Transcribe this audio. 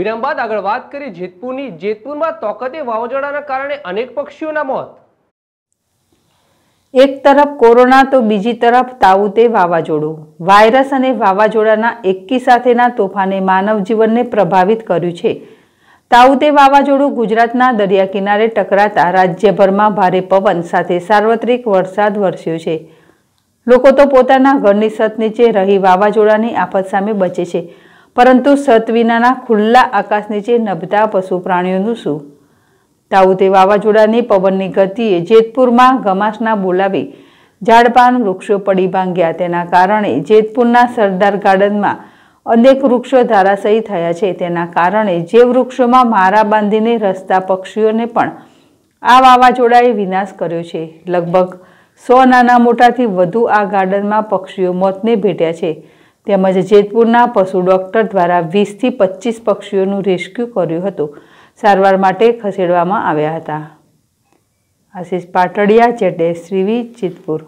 વિરામ બાદ આગળ વાત કરી જેતપુરની જેતપુરમાં તોકતે વાવાઝોડાના કારણે અનેક પક્ષીઓના મોત એક તરફ કોરોના તો બીજી તરફ તાઉતે વાવાઝોડું વાયરસ અને વાવાઝોડાના એકી સાથેના તોફાને માનવ પ્રભાવિત કર્યું છે તાઉતે વાવાઝોડું ગુજરાતના દરિયાકિનારે ટકરાતા રાજ્યભરમાં ભારે પવન સાથે સાર્વત્રિક વરસાદ વરસ્યો છે લોકો તો પોતાના ઘરની છત નીચે રહી વાવાઝોડાની આફત સામે બચે છે પરંતુ સત વિનાના ખુલ્લા આકાશ નીચે નભતા પશુ પ્રાણીઓનું શું તે વાવાઝોડાની પવનની ગતિએ જેતપુરમાં ગમાસના બોલાવી ઝાડપાન વૃક્ષો પડી ભાંગ્યા તેના કારણે જેતપુરના સરદાર ગાર્ડનમાં અનેક વૃક્ષો ધારાશયી થયા છે તેના કારણે જે વૃક્ષોમાં મારા બાંધીને રસ્તા પક્ષીઓને પણ આ વાવાઝોડાએ વિનાશ કર્યો છે લગભગ સો નાના મોટાથી વધુ આ ગાર્ડનમાં પક્ષીઓ મોતને ભેટ્યા છે તેમજ જેતપુરના પશુ ડૉક્ટર દ્વારા વીસથી પચીસ પક્ષીઓનું રેસ્ક્યુ કર્યું હતું સારવાર માટે ખસેડવામાં આવ્યા હતા આશીષ પાટડિયા જેટે શ્રીવી જેતપુર